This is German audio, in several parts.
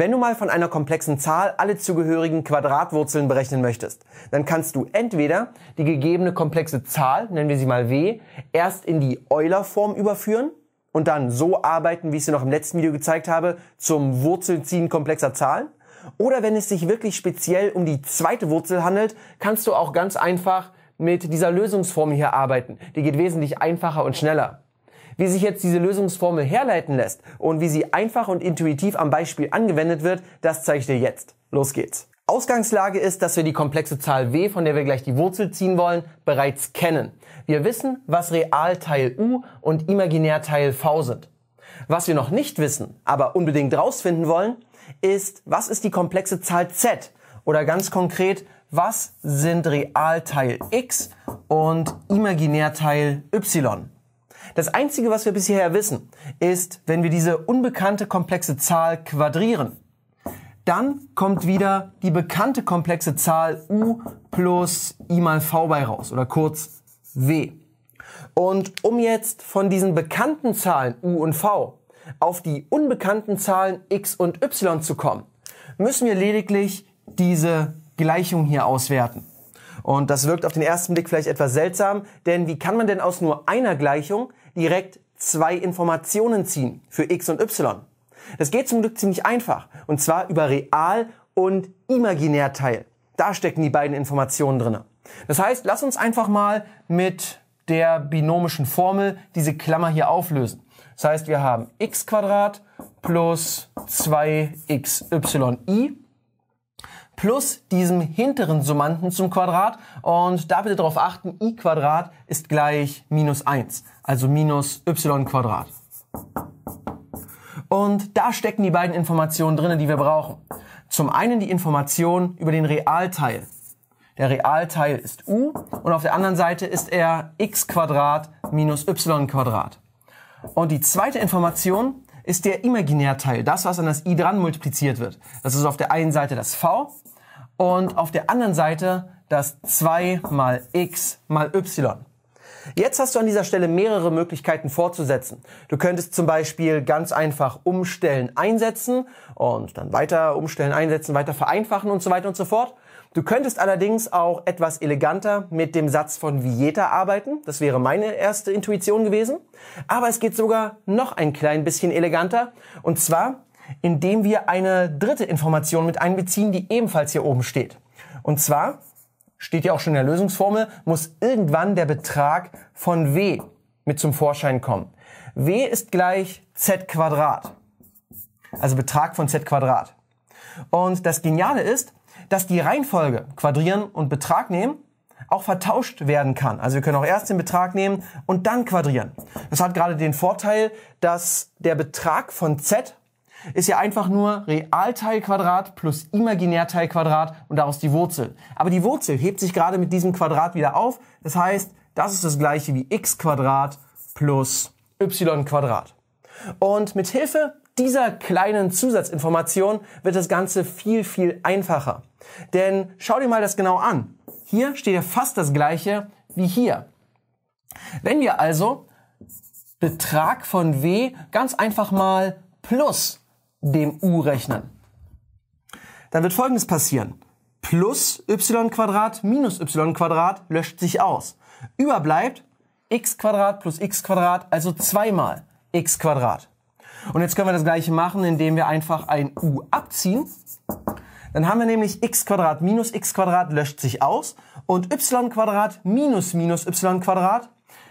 Wenn du mal von einer komplexen Zahl alle zugehörigen Quadratwurzeln berechnen möchtest, dann kannst du entweder die gegebene komplexe Zahl, nennen wir sie mal w, erst in die Euler-Form überführen und dann so arbeiten, wie ich es dir noch im letzten Video gezeigt habe, zum Wurzelziehen komplexer Zahlen. Oder wenn es sich wirklich speziell um die zweite Wurzel handelt, kannst du auch ganz einfach mit dieser Lösungsform hier arbeiten. Die geht wesentlich einfacher und schneller. Wie sich jetzt diese Lösungsformel herleiten lässt und wie sie einfach und intuitiv am Beispiel angewendet wird, das zeige ich dir jetzt. Los geht's. Ausgangslage ist, dass wir die komplexe Zahl w, von der wir gleich die Wurzel ziehen wollen, bereits kennen. Wir wissen, was Realteil u und Imaginärteil v sind. Was wir noch nicht wissen, aber unbedingt rausfinden wollen, ist, was ist die komplexe Zahl z? Oder ganz konkret, was sind Realteil x und Imaginärteil y? Das Einzige, was wir bisher wissen, ist, wenn wir diese unbekannte komplexe Zahl quadrieren, dann kommt wieder die bekannte komplexe Zahl u plus i mal v bei raus oder kurz w. Und um jetzt von diesen bekannten Zahlen u und v auf die unbekannten Zahlen x und y zu kommen, müssen wir lediglich diese Gleichung hier auswerten. Und das wirkt auf den ersten Blick vielleicht etwas seltsam, denn wie kann man denn aus nur einer Gleichung direkt zwei Informationen ziehen für X und Y. Das geht zum Glück ziemlich einfach. Und zwar über Real- und Imaginärteil. Da stecken die beiden Informationen drinne. Das heißt, lass uns einfach mal mit der binomischen Formel diese Klammer hier auflösen. Das heißt, wir haben x plus 2xyi plus diesem hinteren Summanden zum Quadrat. Und da bitte darauf achten, i Quadrat ist gleich minus 1, also minus y Quadrat. Und da stecken die beiden Informationen drin, die wir brauchen. Zum einen die Information über den Realteil. Der Realteil ist u und auf der anderen Seite ist er x minus y. Und die zweite Information ist der Imaginärteil, das, was an das i dran multipliziert wird. Das ist auf der einen Seite das v und auf der anderen Seite das 2 mal x mal y. Jetzt hast du an dieser Stelle mehrere Möglichkeiten fortzusetzen. Du könntest zum Beispiel ganz einfach umstellen, einsetzen und dann weiter umstellen, einsetzen, weiter vereinfachen und so weiter und so fort. Du könntest allerdings auch etwas eleganter mit dem Satz von Vieta arbeiten. Das wäre meine erste Intuition gewesen. Aber es geht sogar noch ein klein bisschen eleganter. Und zwar indem wir eine dritte Information mit einbeziehen, die ebenfalls hier oben steht. Und zwar steht ja auch schon in der Lösungsformel, muss irgendwann der Betrag von W mit zum Vorschein kommen. W ist gleich Z Quadrat. Also Betrag von Z Quadrat. Und das Geniale ist, dass die Reihenfolge Quadrieren und Betrag nehmen auch vertauscht werden kann. Also wir können auch erst den Betrag nehmen und dann quadrieren. Das hat gerade den Vorteil, dass der Betrag von Z ist ja einfach nur Realteilquadrat plus Imaginärteilquadrat und daraus die Wurzel. Aber die Wurzel hebt sich gerade mit diesem Quadrat wieder auf. Das heißt, das ist das gleiche wie x Quadrat plus y Quadrat. Und mit Hilfe dieser kleinen Zusatzinformation wird das Ganze viel, viel einfacher. Denn schau dir mal das genau an. Hier steht ja fast das gleiche wie hier. Wenn wir also Betrag von W ganz einfach mal plus dem u rechnen. Dann wird Folgendes passieren. Plus y Quadrat minus y Quadrat löscht sich aus. Überbleibt x Quadrat plus x Quadrat, also zweimal x Quadrat. Und jetzt können wir das gleiche machen, indem wir einfach ein u abziehen. Dann haben wir nämlich x Quadrat minus x Quadrat löscht sich aus und y Quadrat minus minus y Quadrat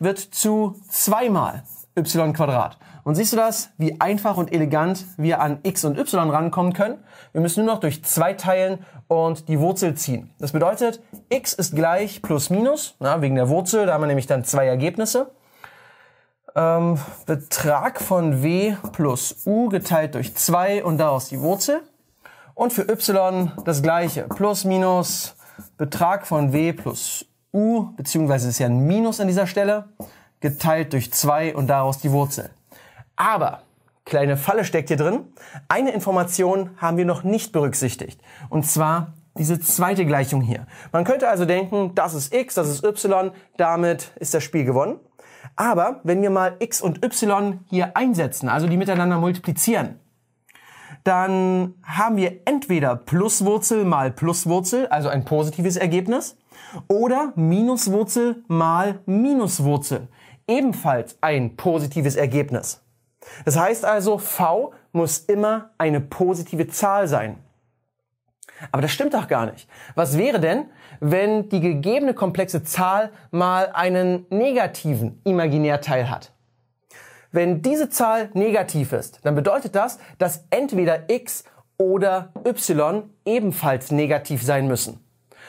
wird zu zweimal y Quadrat. Und siehst du das, wie einfach und elegant wir an x und y rankommen können? Wir müssen nur noch durch 2 teilen und die Wurzel ziehen. Das bedeutet, x ist gleich plus minus, na, wegen der Wurzel, da haben wir nämlich dann zwei Ergebnisse. Ähm, Betrag von w plus u geteilt durch 2 und daraus die Wurzel. Und für y das gleiche, plus minus Betrag von w plus u, beziehungsweise ist ja ein Minus an dieser Stelle, geteilt durch 2 und daraus die Wurzel. Aber, kleine Falle steckt hier drin, eine Information haben wir noch nicht berücksichtigt. Und zwar diese zweite Gleichung hier. Man könnte also denken, das ist x, das ist y, damit ist das Spiel gewonnen. Aber wenn wir mal x und y hier einsetzen, also die miteinander multiplizieren, dann haben wir entweder Pluswurzel mal Pluswurzel, also ein positives Ergebnis, oder Minuswurzel mal Minuswurzel, ebenfalls ein positives Ergebnis. Das heißt also, V muss immer eine positive Zahl sein. Aber das stimmt doch gar nicht. Was wäre denn, wenn die gegebene komplexe Zahl mal einen negativen Imaginärteil hat? Wenn diese Zahl negativ ist, dann bedeutet das, dass entweder x oder y ebenfalls negativ sein müssen.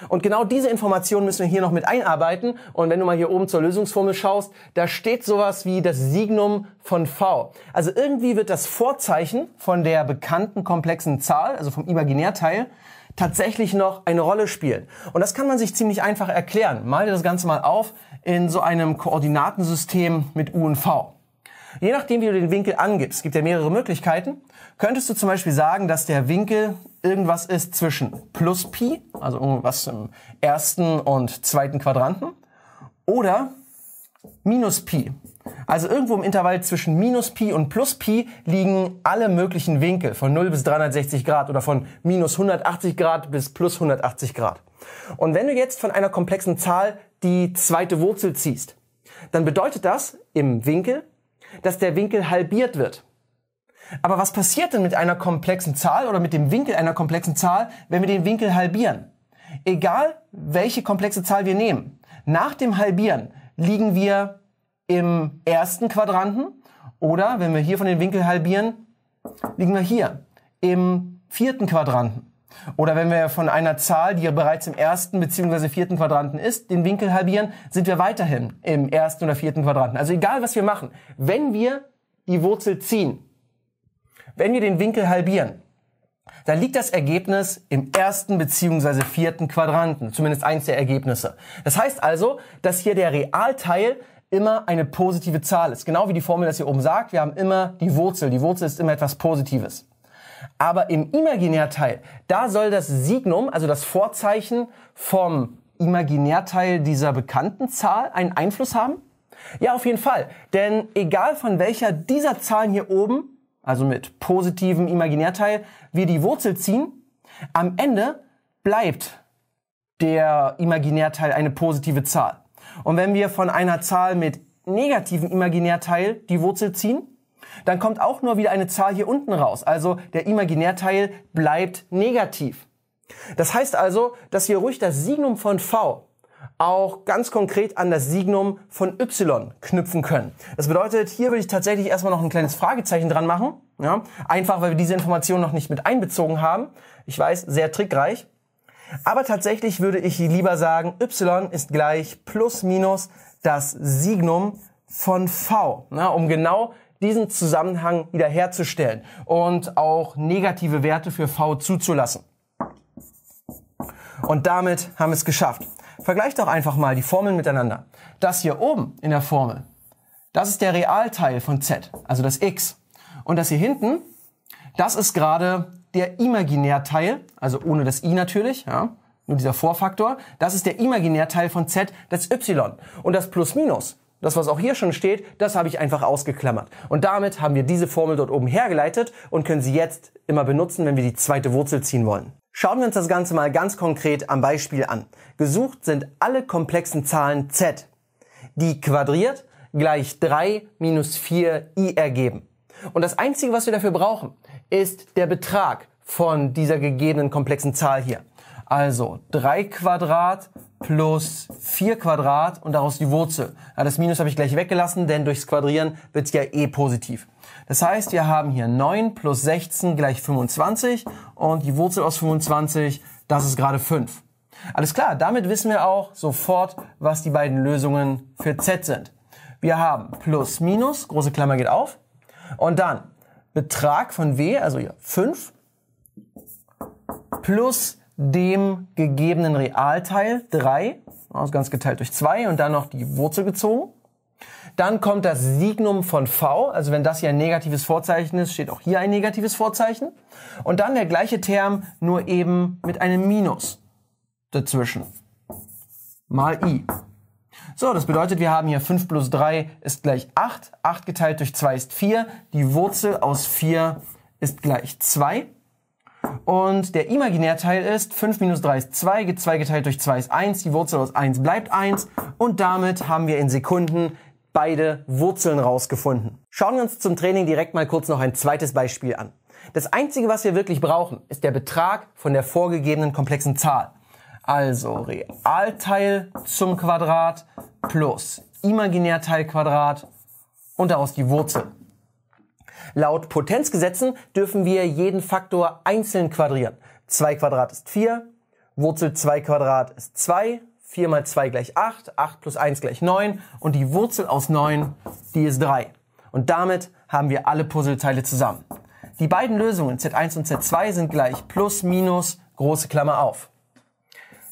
Und genau diese Informationen müssen wir hier noch mit einarbeiten. Und wenn du mal hier oben zur Lösungsformel schaust, da steht sowas wie das Signum von V. Also irgendwie wird das Vorzeichen von der bekannten komplexen Zahl, also vom Imaginärteil, tatsächlich noch eine Rolle spielen. Und das kann man sich ziemlich einfach erklären. Mal dir das Ganze mal auf in so einem Koordinatensystem mit U und V. Je nachdem, wie du den Winkel angibst, es gibt ja mehrere Möglichkeiten, könntest du zum Beispiel sagen, dass der Winkel irgendwas ist zwischen plus Pi, also irgendwas im ersten und zweiten Quadranten, oder minus Pi. Also irgendwo im Intervall zwischen minus Pi und plus Pi liegen alle möglichen Winkel von 0 bis 360 Grad oder von minus 180 Grad bis plus 180 Grad. Und wenn du jetzt von einer komplexen Zahl die zweite Wurzel ziehst, dann bedeutet das im Winkel dass der Winkel halbiert wird. Aber was passiert denn mit einer komplexen Zahl oder mit dem Winkel einer komplexen Zahl, wenn wir den Winkel halbieren? Egal, welche komplexe Zahl wir nehmen, nach dem Halbieren liegen wir im ersten Quadranten oder, wenn wir hier von den Winkel halbieren, liegen wir hier im vierten Quadranten. Oder wenn wir von einer Zahl, die ja bereits im ersten bzw. vierten Quadranten ist, den Winkel halbieren, sind wir weiterhin im ersten oder vierten Quadranten. Also egal, was wir machen, wenn wir die Wurzel ziehen, wenn wir den Winkel halbieren, dann liegt das Ergebnis im ersten bzw. vierten Quadranten, zumindest eins der Ergebnisse. Das heißt also, dass hier der Realteil immer eine positive Zahl ist. Genau wie die Formel das hier oben sagt, wir haben immer die Wurzel. Die Wurzel ist immer etwas Positives. Aber im Imaginärteil, da soll das Signum, also das Vorzeichen vom Imaginärteil dieser bekannten Zahl einen Einfluss haben? Ja, auf jeden Fall. Denn egal von welcher dieser Zahlen hier oben, also mit positivem Imaginärteil, wir die Wurzel ziehen, am Ende bleibt der Imaginärteil eine positive Zahl. Und wenn wir von einer Zahl mit negativem Imaginärteil die Wurzel ziehen, dann kommt auch nur wieder eine Zahl hier unten raus. Also der Imaginärteil bleibt negativ. Das heißt also, dass wir ruhig das Signum von v auch ganz konkret an das Signum von y knüpfen können. Das bedeutet, hier würde ich tatsächlich erstmal noch ein kleines Fragezeichen dran machen. Ja? Einfach, weil wir diese Information noch nicht mit einbezogen haben. Ich weiß, sehr trickreich. Aber tatsächlich würde ich lieber sagen, y ist gleich plus minus das Signum von v, na, um genau diesen Zusammenhang wiederherzustellen und auch negative Werte für V zuzulassen. Und damit haben wir es geschafft. Vergleicht doch einfach mal die Formeln miteinander. Das hier oben in der Formel, das ist der Realteil von Z, also das X. Und das hier hinten, das ist gerade der Imaginärteil, also ohne das I natürlich, ja, nur dieser Vorfaktor. Das ist der Imaginärteil von Z, das Y. Und das Plus-Minus, das, was auch hier schon steht, das habe ich einfach ausgeklammert. Und damit haben wir diese Formel dort oben hergeleitet und können sie jetzt immer benutzen, wenn wir die zweite Wurzel ziehen wollen. Schauen wir uns das Ganze mal ganz konkret am Beispiel an. Gesucht sind alle komplexen Zahlen z, die quadriert gleich 3 minus 4i ergeben. Und das Einzige, was wir dafür brauchen, ist der Betrag von dieser gegebenen komplexen Zahl hier. Also 3 Quadrat plus 4 Quadrat und daraus die Wurzel. Ja, das Minus habe ich gleich weggelassen, denn durchs Quadrieren wird es ja eh positiv. Das heißt, wir haben hier 9 plus 16 gleich 25 und die Wurzel aus 25, das ist gerade 5. Alles klar, damit wissen wir auch sofort, was die beiden Lösungen für z sind. Wir haben plus minus, große Klammer geht auf, und dann Betrag von w, also hier 5, plus dem gegebenen Realteil 3, also ganz geteilt durch 2 und dann noch die Wurzel gezogen. Dann kommt das Signum von v, also wenn das hier ein negatives Vorzeichen ist, steht auch hier ein negatives Vorzeichen. Und dann der gleiche Term, nur eben mit einem Minus dazwischen. Mal i. So, das bedeutet, wir haben hier 5 plus 3 ist gleich 8. 8 geteilt durch 2 ist 4. Die Wurzel aus 4 ist gleich 2. Und der Imaginärteil ist 5 minus 3 ist 2, 2 geteilt durch 2 ist 1, die Wurzel aus 1 bleibt 1. Und damit haben wir in Sekunden beide Wurzeln rausgefunden. Schauen wir uns zum Training direkt mal kurz noch ein zweites Beispiel an. Das Einzige, was wir wirklich brauchen, ist der Betrag von der vorgegebenen komplexen Zahl. Also Realteil zum Quadrat plus Imaginärteil Quadrat und daraus die Wurzel. Laut Potenzgesetzen dürfen wir jeden Faktor einzeln quadrieren. 2 Quadrat ist 4, Wurzel 2 Quadrat ist 2, 4 mal 2 gleich 8, 8 plus 1 gleich 9 und die Wurzel aus 9, die ist 3. Und damit haben wir alle Puzzleteile zusammen. Die beiden Lösungen Z1 und Z2 sind gleich plus minus große Klammer auf.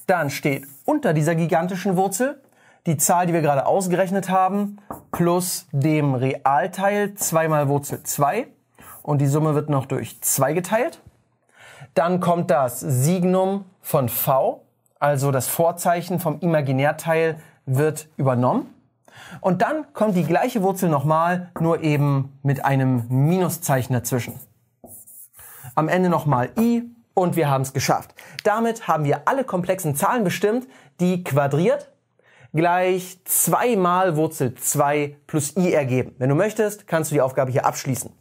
Dann steht unter dieser gigantischen Wurzel die Zahl, die wir gerade ausgerechnet haben, plus dem Realteil 2 mal Wurzel 2 und die Summe wird noch durch 2 geteilt. Dann kommt das Signum von v, also das Vorzeichen vom Imaginärteil wird übernommen. Und dann kommt die gleiche Wurzel nochmal, nur eben mit einem Minuszeichen dazwischen. Am Ende nochmal i und wir haben es geschafft. Damit haben wir alle komplexen Zahlen bestimmt, die quadriert gleich 2 mal Wurzel 2 plus i ergeben. Wenn du möchtest, kannst du die Aufgabe hier abschließen.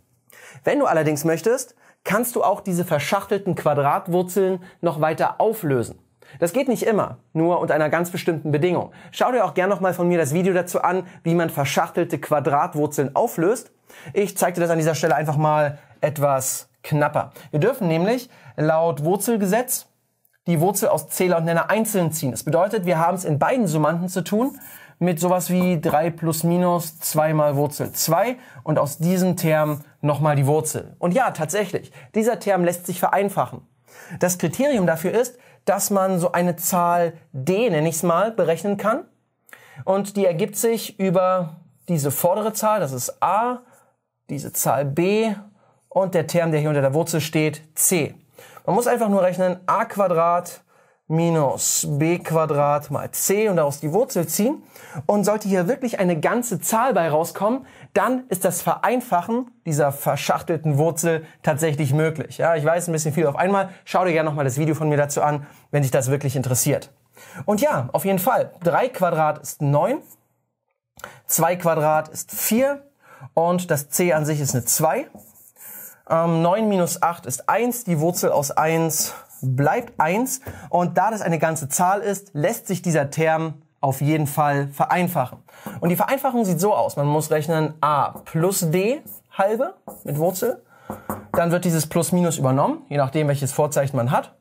Wenn du allerdings möchtest, kannst du auch diese verschachtelten Quadratwurzeln noch weiter auflösen. Das geht nicht immer, nur unter einer ganz bestimmten Bedingung. Schau dir auch gern nochmal von mir das Video dazu an, wie man verschachtelte Quadratwurzeln auflöst. Ich zeige dir das an dieser Stelle einfach mal etwas knapper. Wir dürfen nämlich laut Wurzelgesetz die Wurzel aus Zähler und Nenner einzeln ziehen. Das bedeutet, wir haben es in beiden Summanden zu tun mit sowas wie 3 plus minus 2 mal Wurzel 2 und aus diesem Term nochmal die Wurzel. Und ja, tatsächlich, dieser Term lässt sich vereinfachen. Das Kriterium dafür ist, dass man so eine Zahl d, nenne ich es mal, berechnen kann. Und die ergibt sich über diese vordere Zahl, das ist a, diese Zahl b und der Term, der hier unter der Wurzel steht, c. Man muss einfach nur rechnen, a Quadrat minus b Quadrat mal c und daraus die Wurzel ziehen. Und sollte hier wirklich eine ganze Zahl bei rauskommen, dann ist das Vereinfachen dieser verschachtelten Wurzel tatsächlich möglich. Ja, ich weiß ein bisschen viel auf einmal. Schau dir gerne nochmal das Video von mir dazu an, wenn dich das wirklich interessiert. Und ja, auf jeden Fall. 3 Quadrat ist 9. 2 Quadrat ist 4. Und das c an sich ist eine 2. Ähm, 9 minus 8 ist 1, die Wurzel aus 1 bleibt 1. Und da das eine ganze Zahl ist, lässt sich dieser Term auf jeden Fall vereinfachen. Und die Vereinfachung sieht so aus. Man muss rechnen a plus d halbe mit Wurzel. Dann wird dieses plus minus übernommen, je nachdem welches Vorzeichen man hat.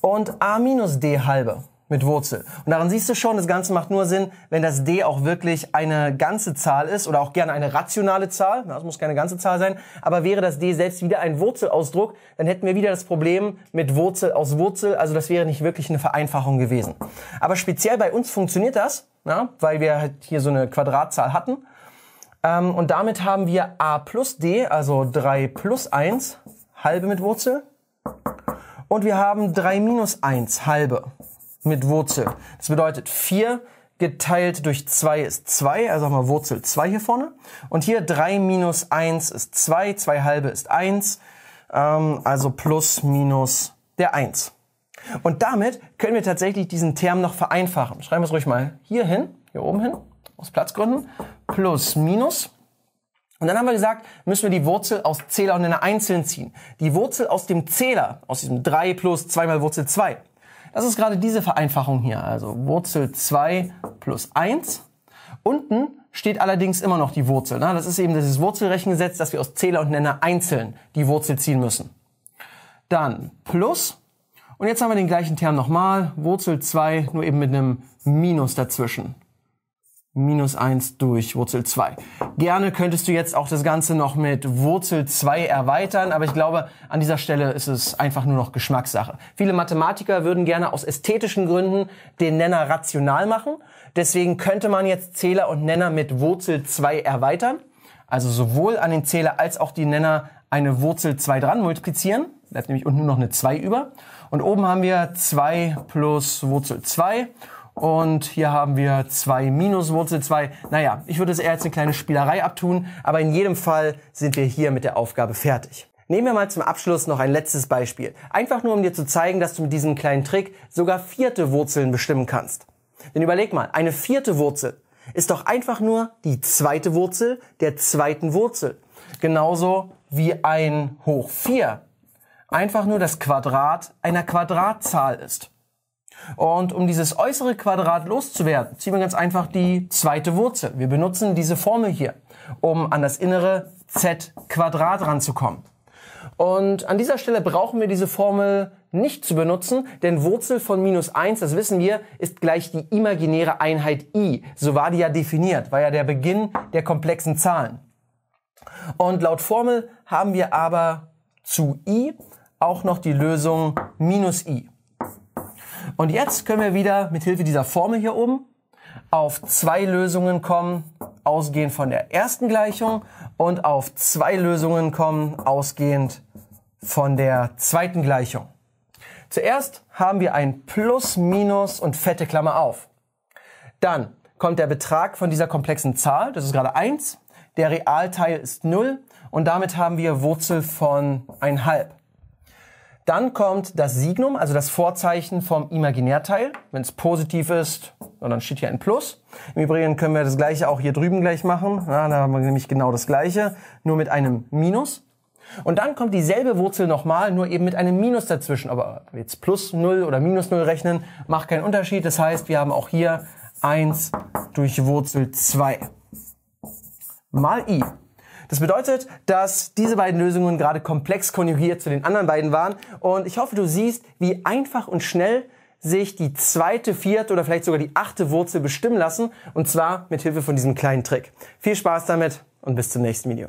Und a minus d halbe mit Wurzel. Und daran siehst du schon, das Ganze macht nur Sinn, wenn das d auch wirklich eine ganze Zahl ist oder auch gerne eine rationale Zahl. Das muss keine ganze Zahl sein. Aber wäre das d selbst wieder ein Wurzelausdruck, dann hätten wir wieder das Problem mit Wurzel aus Wurzel. Also das wäre nicht wirklich eine Vereinfachung gewesen. Aber speziell bei uns funktioniert das, na, weil wir halt hier so eine Quadratzahl hatten. Ähm, und damit haben wir a plus d, also 3 plus 1, halbe mit Wurzel. Und wir haben 3 minus 1, halbe mit Wurzel. Das bedeutet 4 geteilt durch 2 ist 2, also haben wir Wurzel 2 hier vorne. Und hier 3 minus 1 ist 2, 2 halbe ist 1, ähm, also plus minus der 1. Und damit können wir tatsächlich diesen Term noch vereinfachen. Schreiben wir es ruhig mal hier hin, hier oben hin, aus Platzgründen, plus minus. Und dann haben wir gesagt, müssen wir die Wurzel aus Zähler und einer Einzelnen ziehen. Die Wurzel aus dem Zähler, aus diesem 3 plus 2 mal Wurzel 2, das ist gerade diese Vereinfachung hier, also Wurzel 2 plus 1. Unten steht allerdings immer noch die Wurzel. Ne? Das ist eben dieses Wurzelrechengesetz, dass wir aus Zähler und Nenner einzeln die Wurzel ziehen müssen. Dann plus, und jetzt haben wir den gleichen Term nochmal, Wurzel 2, nur eben mit einem Minus dazwischen minus eins durch Wurzel zwei. Gerne könntest du jetzt auch das Ganze noch mit Wurzel zwei erweitern, aber ich glaube, an dieser Stelle ist es einfach nur noch Geschmackssache. Viele Mathematiker würden gerne aus ästhetischen Gründen den Nenner rational machen. Deswegen könnte man jetzt Zähler und Nenner mit Wurzel zwei erweitern. Also sowohl an den Zähler als auch die Nenner eine Wurzel zwei dran multiplizieren. Bleibt nämlich unten nur noch eine zwei über. Und oben haben wir zwei plus Wurzel zwei und hier haben wir zwei Minuswurzel Wurzel 2. Naja, ich würde es eher als eine kleine Spielerei abtun, aber in jedem Fall sind wir hier mit der Aufgabe fertig. Nehmen wir mal zum Abschluss noch ein letztes Beispiel. Einfach nur, um dir zu zeigen, dass du mit diesem kleinen Trick sogar vierte Wurzeln bestimmen kannst. Denn überleg mal, eine vierte Wurzel ist doch einfach nur die zweite Wurzel der zweiten Wurzel. Genauso wie ein hoch 4 einfach nur das Quadrat einer Quadratzahl ist. Und um dieses äußere Quadrat loszuwerden, ziehen wir ganz einfach die zweite Wurzel. Wir benutzen diese Formel hier, um an das innere z-Quadrat ranzukommen. Und an dieser Stelle brauchen wir diese Formel nicht zu benutzen, denn Wurzel von minus eins, das wissen wir, ist gleich die imaginäre Einheit i. So war die ja definiert, war ja der Beginn der komplexen Zahlen. Und laut Formel haben wir aber zu i auch noch die Lösung minus i. Und jetzt können wir wieder mit Hilfe dieser Formel hier oben auf zwei Lösungen kommen, ausgehend von der ersten Gleichung und auf zwei Lösungen kommen, ausgehend von der zweiten Gleichung. Zuerst haben wir ein Plus, Minus und fette Klammer auf. Dann kommt der Betrag von dieser komplexen Zahl, das ist gerade eins. der Realteil ist null und damit haben wir Wurzel von einhalb. Dann kommt das Signum, also das Vorzeichen vom Imaginärteil. Wenn es positiv ist, dann steht hier ein Plus. Im Übrigen können wir das gleiche auch hier drüben gleich machen. Ja, da haben wir nämlich genau das gleiche, nur mit einem Minus. Und dann kommt dieselbe Wurzel nochmal, nur eben mit einem Minus dazwischen. Aber jetzt plus 0 oder minus 0 rechnen, macht keinen Unterschied. Das heißt, wir haben auch hier 1 durch Wurzel 2 mal i. Das bedeutet, dass diese beiden Lösungen gerade komplex konjugiert zu den anderen beiden waren und ich hoffe, du siehst, wie einfach und schnell sich die zweite, vierte oder vielleicht sogar die achte Wurzel bestimmen lassen und zwar mit Hilfe von diesem kleinen Trick. Viel Spaß damit und bis zum nächsten Video.